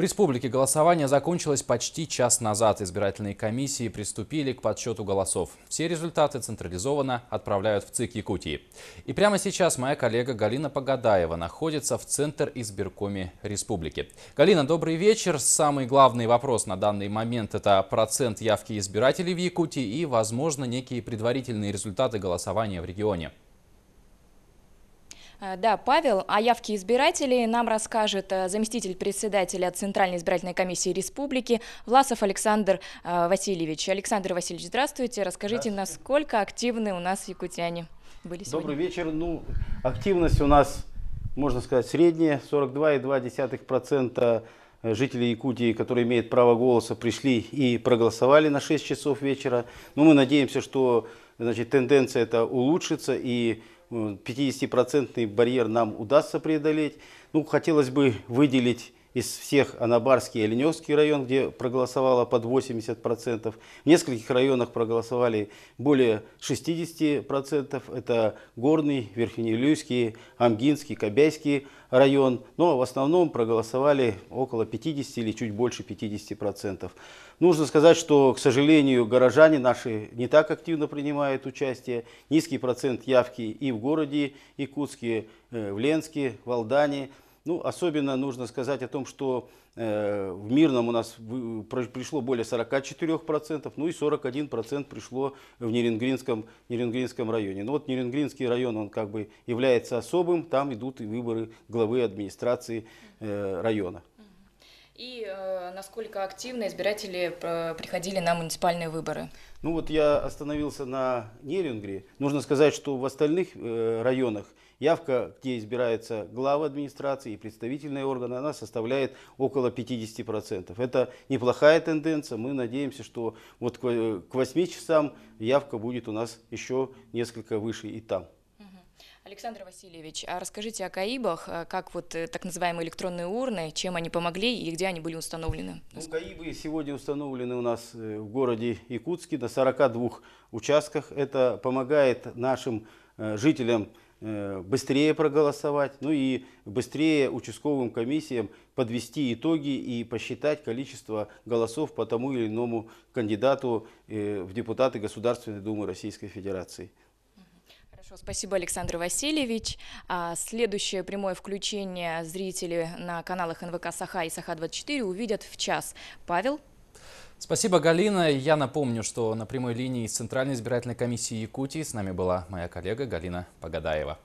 В республике голосование закончилось почти час назад. Избирательные комиссии приступили к подсчету голосов. Все результаты централизованно отправляют в ЦИК Якутии. И прямо сейчас моя коллега Галина Погадаева находится в Центр избиркоме республики. Галина, добрый вечер. Самый главный вопрос на данный момент – это процент явки избирателей в Якутии и, возможно, некие предварительные результаты голосования в регионе. Э, да, Павел, о а явке избирателей нам расскажет э, заместитель председателя Центральной избирательной комиссии Республики Власов Александр э, Васильевич. Александр Васильевич, здравствуйте. Расскажите, здравствуйте. насколько активны у нас якутяне были сегодня? Добрый вечер. Ну, активность у нас, можно сказать, средняя. 42,2% жителей Якутии, которые имеют право голоса, пришли и проголосовали на 6 часов вечера. Но ну, мы надеемся, что значит, тенденция это улучшится и 50% барьер нам удастся преодолеть. Ну, хотелось бы выделить из всех Анабарский и Оленевский район, где проголосовало под 80%. В нескольких районах проголосовали более 60%. Это Горный, Верхнеилюйский, Амгинский, Кобяйский район. Но в основном проголосовали около 50 или чуть больше 50%. Нужно сказать, что, к сожалению, горожане наши не так активно принимают участие. Низкий процент явки и в городе Якутске, э, в Ленске, в Алдане – ну, особенно нужно сказать о том, что э, в Мирном у нас пришло более 44%, ну и 41% пришло в Неренгринском, Неренгринском районе. Но ну, вот Неренгринский район, он как бы является особым, там идут и выборы главы администрации э, района. И э, насколько активно избиратели э, приходили на муниципальные выборы? Ну вот я остановился на Нерингре. Нужно сказать, что в остальных э, районах явка, где избирается глава администрации и представительные органы, она составляет около 50%. Это неплохая тенденция. Мы надеемся, что вот к 8 э, часам явка будет у нас еще несколько выше и там. Александр Васильевич, а расскажите о КАИБах, а как вот э, так называемые электронные урны, чем они помогли и где они были установлены? Ну, КАИБы сегодня установлены у нас э, в городе Якутске на 42 участках. Это помогает нашим э, жителям быстрее проголосовать, ну и быстрее участковым комиссиям подвести итоги и посчитать количество голосов по тому или иному кандидату в депутаты Государственной Думы Российской Федерации. Хорошо, спасибо, Александр Васильевич. А, следующее прямое включение зрители на каналах НВК «Саха» и «Саха-24» увидят в час. Павел? Спасибо, Галина. Я напомню, что на прямой линии из Центральной избирательной комиссии Якутии с нами была моя коллега Галина Погадаева.